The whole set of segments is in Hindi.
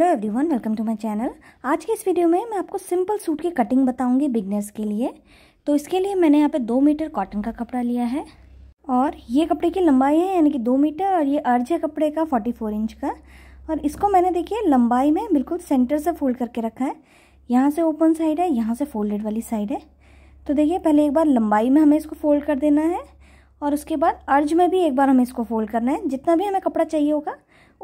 hello everyone welcome to my channel आज के इस वीडियो में मैं आपको सिंपल सूट की कटिंग बताऊंगी बिगनर्स के लिए तो इसके लिए मैंने यहाँ पे दो मीटर कॉटन का कपड़ा लिया है और ये कपड़े की लंबाई है यानी कि दो मीटर और ये अर्ज है कपड़े का फोर्टी फोर इंच का और इसको मैंने देखिए लंबाई में बिल्कुल सेंटर से फोल्ड करके रखा है यहाँ से ओपन साइड है यहाँ से फोल्डेड वाली साइड है तो देखिए पहले एक बार लंबाई में हमें इसको फोल्ड कर देना है और उसके बाद अर्ज में भी एक बार हमें इसको फोल्ड करना है जितना भी हमें कपड़ा चाहिए होगा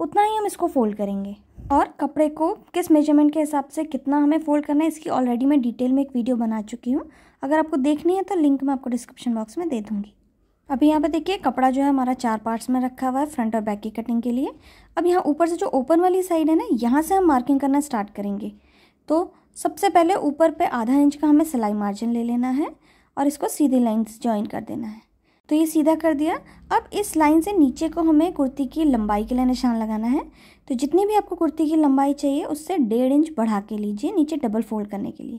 उतना ही हम इसको फोल्ड करेंगे और कपड़े को किस मेजरमेंट के हिसाब से कितना हमें फोल्ड करना है इसकी ऑलरेडी मैं डिटेल में एक वीडियो बना चुकी हूँ अगर आपको देखनी है तो लिंक मैं आपको डिस्क्रिप्शन बॉक्स में दे दूँगी अभी यहाँ पर देखिए कपड़ा जो है हमारा चार पार्ट्स में रखा हुआ है फ्रंट और बैक की कटिंग के लिए अब यहाँ ऊपर से जो ओपन वाली साइड है ना यहाँ से हम मार्किंग करना स्टार्ट करेंगे तो सबसे पहले ऊपर पे आधा इंच का हमें सिलाई मार्जिन ले लेना है और इसको सीधी लाइन से ज्वाइन कर देना है तो ये सीधा कर दिया अब इस लाइन से नीचे को हमें कुर्ती की लंबाई के लिए निशान लगाना है तो जितनी भी आपको कुर्ती की लंबाई चाहिए उससे डेढ़ इंच बढ़ा के लीजिए नीचे डबल फोल्ड करने के लिए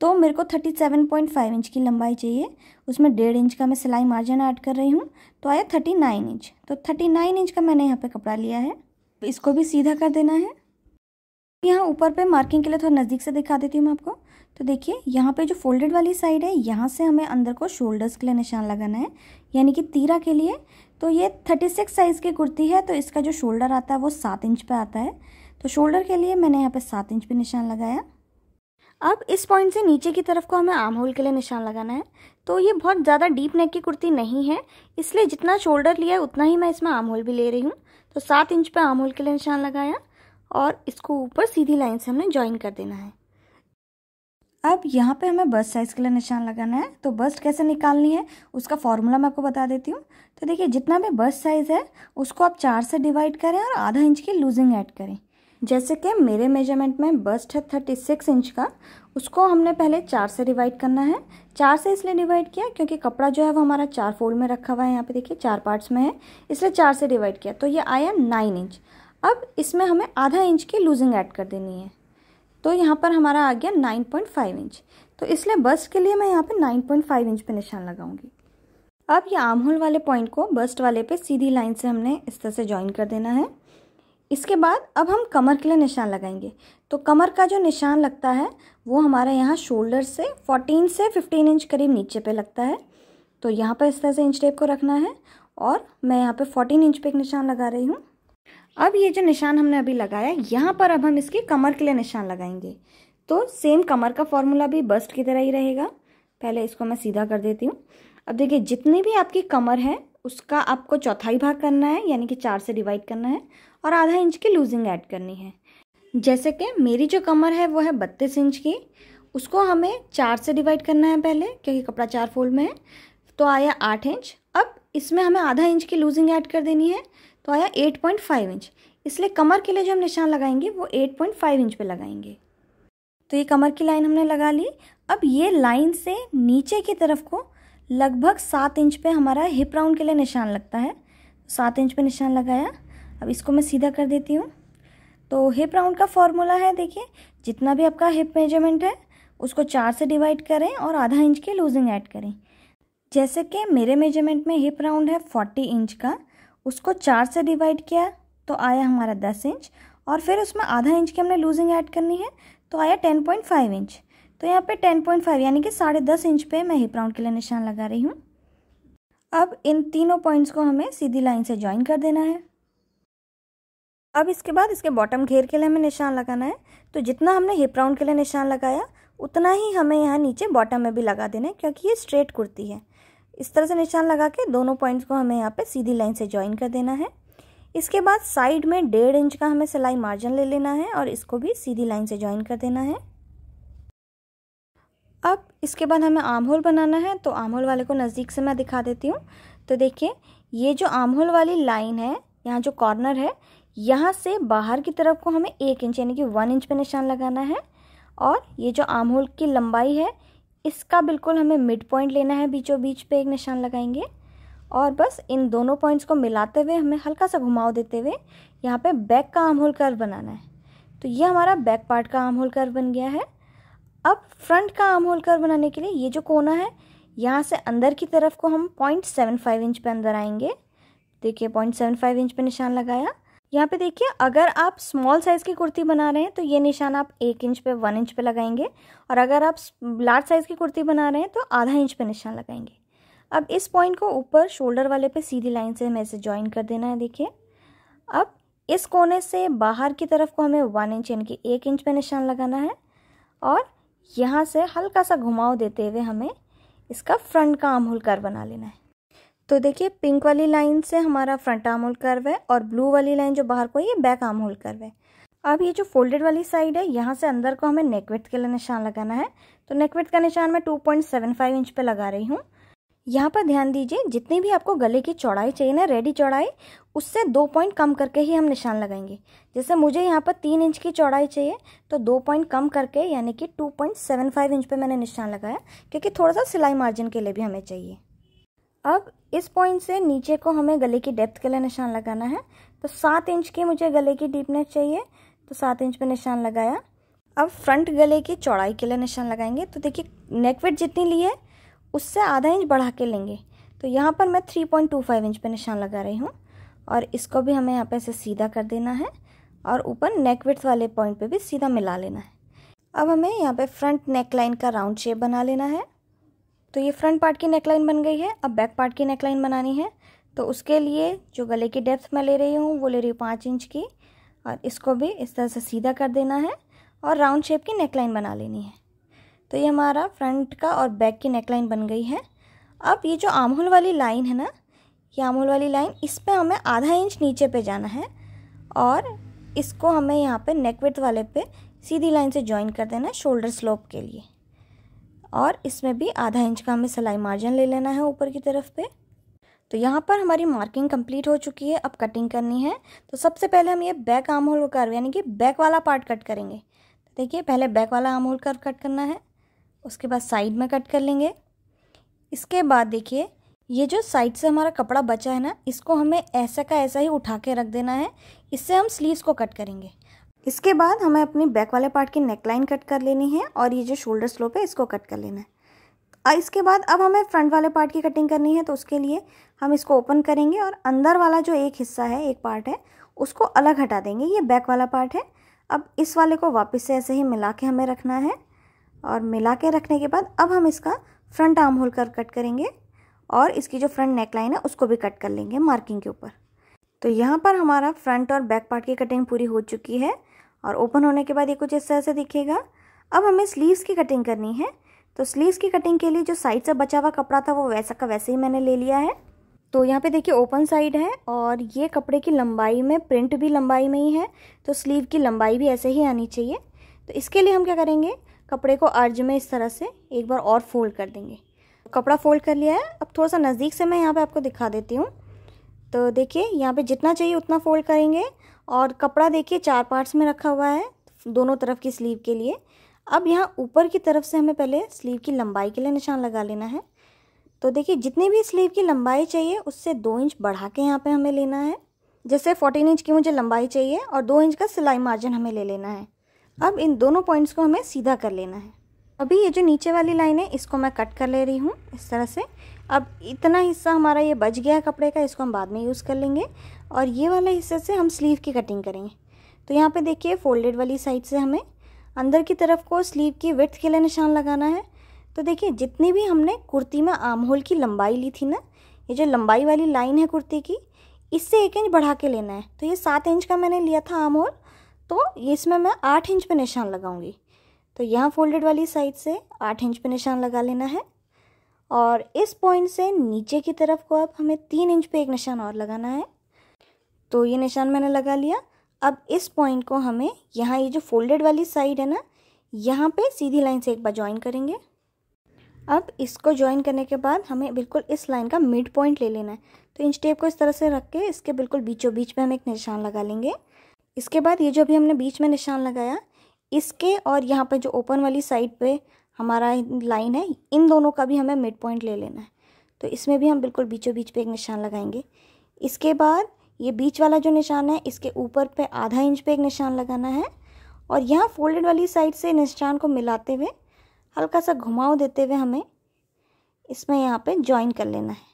तो मेरे को thirty seven point five inch की लंबाई चाहिए उसमें डेढ़ इंच का मैं सिलाई मार्जिन ऐड कर रही हूँ तो आया थर्टी नाइन इंच तो थर्टी नाइन इंच का मैंने यहाँ पे कपड़ा लिया है इसको भी सीधा कर देना है यहाँ ऊपर पे मार्किंग के लिए थोड़ा नज़दीक से दिखा देती हूँ मैं आपको तो देखिए यहाँ पे जो फोल्डेड वाली साइड है यहाँ से हमें अंदर को शोल्डर्स के लिए निशान लगाना है यानी कि तीरा के लिए तो ये थर्टी सिक्स साइज़ की कुर्ती है तो इसका जो शोल्डर आता है वो सात इंच पे आता है तो शोल्डर के लिए मैंने यहाँ पे सात इंच पे निशान लगाया अब इस पॉइंट से नीचे की तरफ को हमें आम होल के लिए निशान लगाना है तो ये बहुत ज़्यादा डीप नेक की कुर्ती नहीं है इसलिए जितना शोल्डर लिया है उतना ही मैं इसमें आम होल भी ले रही हूँ तो सात इंच पर आम होल के लिए निशान लगाया और इसको ऊपर सीधी लाइन से हमने ज्वाइन कर देना है अब यहाँ पे हमें बस्ट साइज़ के लिए निशान लगाना है तो बस्ट कैसे निकालनी है उसका फॉर्मूला मैं आपको बता देती हूँ तो देखिए जितना भी बस्ट साइज़ है उसको आप चार से डिवाइड करें और आधा इंच की लूजिंग ऐड करें जैसे कि मेरे मेजरमेंट में बस्ट है थर्टी सिक्स इंच का उसको हमने पहले चार से डिवाइड करना है चार से इसलिए डिवाइड किया क्योंकि कपड़ा जो है वो हमारा चार फोल्ड में रखा हुआ है यहाँ पे देखिए चार पार्ट्स में है इसलिए चार से डिवाइड किया तो ये आया नाइन इंच अब इसमें हमें आधा इंच की लूजिंग ऐड कर देनी है तो यहाँ पर हमारा आ गया 9.5 इंच तो इसलिए बस्ट के लिए मैं यहाँ पे 9.5 इंच पे निशान लगाऊंगी अब ये आर्म होल वाले पॉइंट को बस्ट वाले पे सीधी लाइन से हमने इस तरह से ज्वाइन कर देना है इसके बाद अब हम कमर के लिए निशान लगाएंगे तो कमर का जो निशान लगता है वो हमारा यहाँ शोल्डर से 14 से 15 इंच करीब नीचे पे लगता है तो यहाँ पर इस तरह से इंच टेप को रखना है और मैं यहाँ पर 14 इंच पे एक निशान लगा रही हूँ अब ये जो निशान हमने अभी लगाया यहाँ पर अब हम इसके कमर के लिए निशान लगाएंगे तो सेम कमर का फॉर्मूला भी बस्ट की तरह ही रहेगा पहले इसको मैं सीधा कर देती हूँ अब देखिए जितनी भी आपकी कमर है उसका आपको चौथाई भाग करना है यानी कि चार से डिवाइड करना है और आधा इंच की लूजिंग ऐड करनी है जैसे कि मेरी जो कमर है वो है बत्तीस इंच की उसको हमें चार से डिवाइड करना है पहले क्योंकि कपड़ा चार फोल्ड में है तो आया आठ इंच अब इसमें हमें आधा इंच की लूजिंग ऐड कर देनी है तो आया 8.5 इंच इसलिए कमर के लिए जो हम निशान लगाएंगे वो 8.5 इंच पे लगाएंगे तो ये कमर की लाइन हमने लगा ली अब ये लाइन से नीचे की तरफ को लगभग सात इंच पे हमारा हिप राउंड के लिए निशान लगता है सात इंच पे निशान लगाया अब इसको मैं सीधा कर देती हूँ तो हिप राउंड का फॉर्मूला है देखिए जितना भी आपका हिप मेजरमेंट है उसको चार से डिवाइड करें और आधा इंच के लूजिंग ऐड करें जैसे कि मेरे मेजरमेंट में हिप राउंड है फोर्टी इंच का उसको चार से डिवाइड किया तो आया हमारा दस इंच और फिर उसमें आधा इंच की हमने लूजिंग ऐड करनी है तो आया टेन पॉइंट फाइव इंच तो यहाँ पे टेन पॉइंट फाइव यानी कि साढ़े दस इंच पे मैं हिप राउंड के लिए निशान लगा रही हूँ अब इन तीनों पॉइंट्स को हमें सीधी लाइन से ज्वाइन कर देना है अब इसके बाद इसके बॉटम घेर के लिए हमें निशान लगाना है तो जितना हमने हिप राउंड के लिए निशान लगाया उतना ही हमें यहाँ नीचे बॉटम में भी लगा देना है क्योंकि ये स्ट्रेट कुर्ती है इस तरह से निशान लगा के दोनों पॉइंट्स को हमें यहाँ पे सीधी लाइन से ज्वाइन कर देना है इसके बाद साइड में डेढ़ इंच का हमें सिलाई मार्जिन ले लेना है और इसको भी सीधी लाइन से ज्वाइन कर देना है अब इसके बाद हमें आम होल बनाना है तो आम होल वाले को नज़दीक से मैं दिखा देती हूँ तो देखिए ये जो आम होल वाली लाइन है यहाँ जो कॉर्नर है यहाँ से बाहर की तरफ को हमें एक इंच यानी कि वन इंच पे निशान लगाना है और ये जो आम होल की लंबाई है इसका बिल्कुल हमें मिड पॉइंट लेना है बीचों बीच पे एक निशान लगाएंगे और बस इन दोनों पॉइंट्स को मिलाते हुए हमें हल्का सा घुमाव देते हुए यहाँ पे बैक का आम होल कर्व बनाना है तो ये हमारा बैक पार्ट का आम होल कर्व बन गया है अब फ्रंट का आम होल कर्व बनाने के लिए ये जो कोना है यहाँ से अंदर की तरफ को हम पॉइंट सेवन फाइव इंच पर अंदर आएंगे देखिए पॉइंट सेवन फाइव इंच पर निशान लगाया यहाँ पे देखिए अगर आप स्मॉल साइज़ की कुर्ती बना रहे हैं तो ये निशान आप एक इंच पे वन इंच पे लगाएंगे और अगर आप लार्ज साइज़ की कुर्ती बना रहे हैं तो आधा इंच पे निशान लगाएंगे अब इस पॉइंट को ऊपर शोल्डर वाले पे सीधी लाइन से हमें इसे ज्वाइन कर देना है देखिए अब इस कोने से बाहर की तरफ को हमें वन इंच यानी कि एक इंच पर निशान लगाना है और यहाँ से हल्का सा घुमाव देते हुए हमें इसका फ्रंट का आर्म कर बना लेना है तो देखिए पिंक वाली लाइन से हमारा फ्रंट आर्म होल कर्व है और ब्लू वाली लाइन जो बाहर को है ये बैक आर्म होल कर्व है अब ये जो फोल्डेड वाली साइड है यहाँ से अंदर को हमें नेकविथ के लिए निशान लगाना है तो नेकविथ का निशान मैं फाइव इंच पर लगा रही हूँ यहाँ पर ध्यान दीजिए जितनी भी आपको गले की चौड़ाई चाहिए ना रेडी चौड़ाई उससे दो पॉइंट कम करके ही हम निशान लगाएंगे जैसे मुझे यहाँ पर तीन इंच की चौड़ाई चाहिए तो दो पॉइंट कम करके यानी कि two point seven five inch पे मैंने निशान लगाया क्योंकि थोड़ा सा सिलाई मार्जिन के लिए भी हमें चाहिए अब इस पॉइंट से नीचे को हमें गले की डेप्थ के लिए निशान लगाना है तो सात इंच की मुझे गले की डीपनेस चाहिए तो सात इंच पे निशान लगाया अब फ्रंट गले की चौड़ाई के लिए निशान लगाएंगे तो देखिए नेकवेट जितनी ली है उससे आधा इंच बढ़ा के लेंगे तो यहाँ पर मैं three point two five inch पर निशान लगा रही हूँ और इसको भी हमें यहाँ पे ऐसे सीधा कर देना है और ऊपर नेकविथ वाले पॉइंट पे भी सीधा मिला लेना है अब हमें यहाँ पे फ्रंट नेक लाइन का राउंड शेप बना लेना है तो ये फ्रंट पार्ट की नेकलाइन बन गई है अब बैक पार्ट की नेकलाइन बनानी है तो उसके लिए जो गले की डेप्थ मैं ले रही हूँ वो ले रही हूँ पाँच इंच की और इसको भी इस तरह से सीधा कर देना है और राउंड शेप की नेकलाइन बना लेनी है तो ये हमारा फ्रंट का और बैक की नेकलाइन बन गई है अब ये जो आमहुल वाली लाइन है ना ये आमहुल वाली लाइन इस पर हमें आधा इंच नीचे पे जाना है और इसको हमें यहाँ पे नेक वाले पे सीधी लाइन से ज्वाइन कर देना है शोल्डर स्लोप के लिए और इसमें भी आधा इंच का हमें सिलाई मार्जिन ले लेना है ऊपर की तरफ पे तो यहाँ पर हमारी मार्किंग कंप्लीट हो चुकी है अब कटिंग करनी है तो सबसे पहले हम ये बैक आर्म होल कर्व यानी कि बैक वाला पार्ट कट करेंगे तो देखिए पहले बैक वाला आर्म होल कर्व कट करना है उसके बाद साइड में कट कर लेंगे इसके बाद देखिए ये जो साइड से हमारा कपड़ा बचा है ना इसको हमें ऐसा का ऐसा ही उठा के रख देना है इससे हम स्लीव्स को कट करेंगे इसके बाद हमें अपनी बैक वाले पार्ट की नेक लाइन कट कर लेनी है और ये जो शोल्डर स्लोप है इसको कट कर लेना है इसके बाद अब हमें फ्रंट वाले पार्ट की कटिंग करनी है तो उसके लिए हम इसको ओपन करेंगे और अंदर वाला जो एक हिस्सा है एक पार्ट है उसको अलग हटा देंगे ये बैक वाला पार्ट है अब इस वाले को वापस से ऐसे ही मिला के हमें रखना है और मिला के रखने के बाद अब हम इसका फ्रंट आर्म होल कर कट करेंगे और इसकी जो फ्रंट नेक लाइन है उसको भी कट कर लेंगे मार्किंग के ऊपर तो यहाँ पर हमारा फ्रंट और बैक पार्ट की कटिंग पूरी हो चुकी है और ओपन होने के बाद ये कुछ इस तरह से दिखेगा अब हमें स्लीव्स की कटिंग करनी है तो स्लीव्स की कटिंग के लिए जो साइड से बचा हुआ कपड़ा था वो वैसा का वैसे ही मैंने ले लिया है तो यहाँ पे देखिए ओपन साइड है और ये कपड़े की लंबाई में प्रिंट भी लंबाई में ही है तो स्लीव की लंबाई भी ऐसे ही आनी चाहिए तो इसके लिए हम क्या करेंगे कपड़े को अर्ज में इस तरह से एक बार और फोल्ड कर देंगे कपड़ा फोल्ड कर लिया है अब थोड़ा सा नज़दीक से मैं यहाँ पर आपको दिखा देती हूँ तो देखिए यहाँ पर जितना चाहिए उतना फोल्ड करेंगे और कपड़ा देखिए चार पार्ट्स में रखा हुआ है दोनों तरफ की स्लीव के लिए अब यहाँ ऊपर की तरफ से हमें पहले स्लीव की लंबाई के लिए निशान लगा लेना है तो देखिए जितनी भी स्लीव की लंबाई चाहिए उससे दो इंच बढ़ा के यहाँ पे हमें लेना है जैसे फोर्टीन इंच की मुझे लंबाई चाहिए और दो इंच का सिलाई मार्जिन हमें ले लेना है अब इन दोनों पॉइंट्स को हमें सीधा कर लेना है अभी ये जो नीचे वाली लाइन है इसको मैं कट कर ले रही हूँ इस तरह से अब इतना हिस्सा हमारा ये बच गया है कपड़े का इसको हम बाद में यूज़ कर लेंगे और ये वाला हिस्से से हम स्लीव की कटिंग करेंगे तो यहाँ पे देखिए फोल्डेड वाली साइड से हमें अंदर की तरफ को स्लीव की विथ के लिए निशान लगाना है तो देखिए जितनी भी हमने कुर्ती में आम होल की लंबाई ली थी ना ये जो लंबाई वाली लाइन है कुर्ती की इससे एक इंच बढ़ा के लेना है तो ये सात इंच का मैंने लिया था आम होल तो इसमें मैं आठ इंच पर निशान लगाऊँगी तो यहाँ फोल्डेड वाली साइड से आठ इंच पर निशान लगा लेना है और इस पॉइंट से नीचे की तरफ को अब हमें तीन इंच पे एक निशान और लगाना है तो ये निशान मैंने लगा लिया अब इस पॉइंट को हमें यहाँ ये जो फोल्डेड वाली साइड है ना यहाँ पे सीधी लाइन से एक बार ज्वाइन करेंगे अब इसको ज्वाइन करने के बाद हमें बिल्कुल इस लाइन का मिड पॉइंट ले लेना है तो इंच टेप को इस तरह से रख के इसके बिल्कुल बीचों बीच में हम एक निशान लगा लेंगे इसके बाद ये जो अभी हमने बीच में निशान लगाया इसके और यहाँ पर जो ओपन वाली साइड पे हमारा लाइन है इन दोनों का भी हमें मिड पॉइंट ले लेना है तो इसमें भी हम बिल्कुल बीचों बीच पे एक निशान लगाएंगे इसके बाद ये बीच वाला जो निशान है इसके ऊपर पे आधा इंच पे एक निशान लगाना है और यहाँ फोल्डेड वाली साइड से निशान को मिलाते हुए हल्का सा घुमाव देते हुए हमें इसमें यहाँ पे ज्वाइन कर लेना है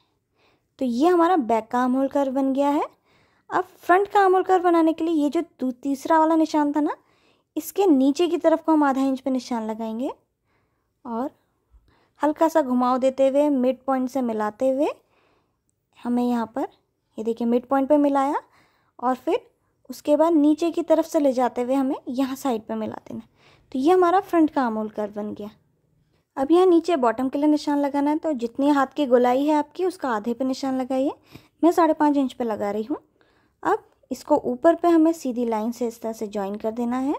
तो ये हमारा बैक का आम कर बन गया है अब फ्रंट का आम कर बनाने के लिए ये जो तीसरा वाला निशान था ना इसके नीचे की तरफ को हम आधा इंच पे निशान लगाएंगे और हल्का सा घुमाव देते हुए मिड पॉइंट से मिलाते हुए हमें यहाँ पर ये देखिए मिड पॉइंट पे मिलाया और फिर उसके बाद नीचे की तरफ से ले जाते हुए हमें यहाँ साइड पे मिला देना तो ये हमारा फ्रंट का अमूल कर बन गया अब यहाँ नीचे बॉटम के लिए निशान लगाना है तो जितनी हाथ की गोलाई है आपकी उसका आधे पे निशान लगाइए मैं साढ़े पाँच इंच पे लगा रही हूँ अब इसको ऊपर पे हमें सीधी लाइन से इस तरह से ज्वाइन कर देना है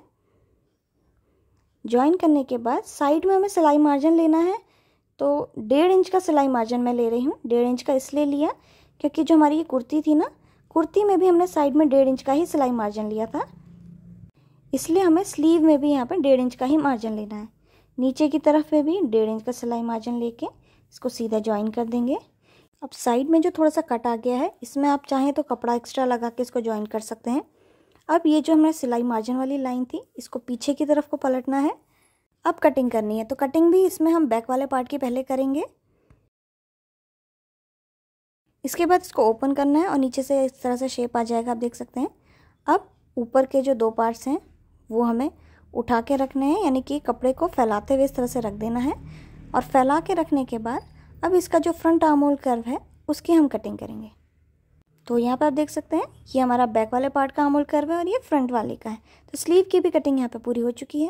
ज्वाइन करने के बाद साइड में हमें सिलाई मार्जिन लेना है तो डेढ़ इंच का सिलाई मार्जिन मैं ले रही हूँ डेढ़ इंच का इसलिए लिया क्योंकि जो हमारी ये कुर्ती थी ना कुर्ती में भी हमने साइड में डेढ़ इंच का ही सिलाई मार्जिन लिया था इसलिए हमें स्लीव में भी यहाँ पर डेढ़ इंच का ही मार्जिन लेना है नीचे की तरफ में भी डेढ़ इंच का सिलाई मार्जिन लेके इसको सीधा ज्वाइन कर देंगे अब साइड में जो थोड़ा सा कट आ गया है इसमें आप चाहें तो कपड़ा एक्स्ट्रा लगा के इसको ज्वाइन कर सकते हैं अब ये जो हमने सिलाई मार्जिन वाली लाइन थी इसको पीछे की तरफ को पलटना है अब कटिंग करनी है तो कटिंग भी इसमें हम बैक वाले पार्ट की पहले करेंगे इसके बाद इसको ओपन करना है और नीचे से इस तरह से शेप आ जाएगा आप देख सकते हैं अब ऊपर के जो दो पार्ट्स हैं वो हमें उठा के रखने हैं यानी कि कपड़े को फैलाते हुए इस तरह से रख देना है और फैला के रखने के बाद अब इसका जो फ्रंट आमोल कर्व है उसकी हम कटिंग करेंगे तो यहाँ पर आप देख सकते हैं ये हमारा बैक वाले पार्ट का अमूल कर्व है और ये फ्रंट वाले का है तो स्लीव की भी कटिंग यहाँ पर पूरी हो चुकी है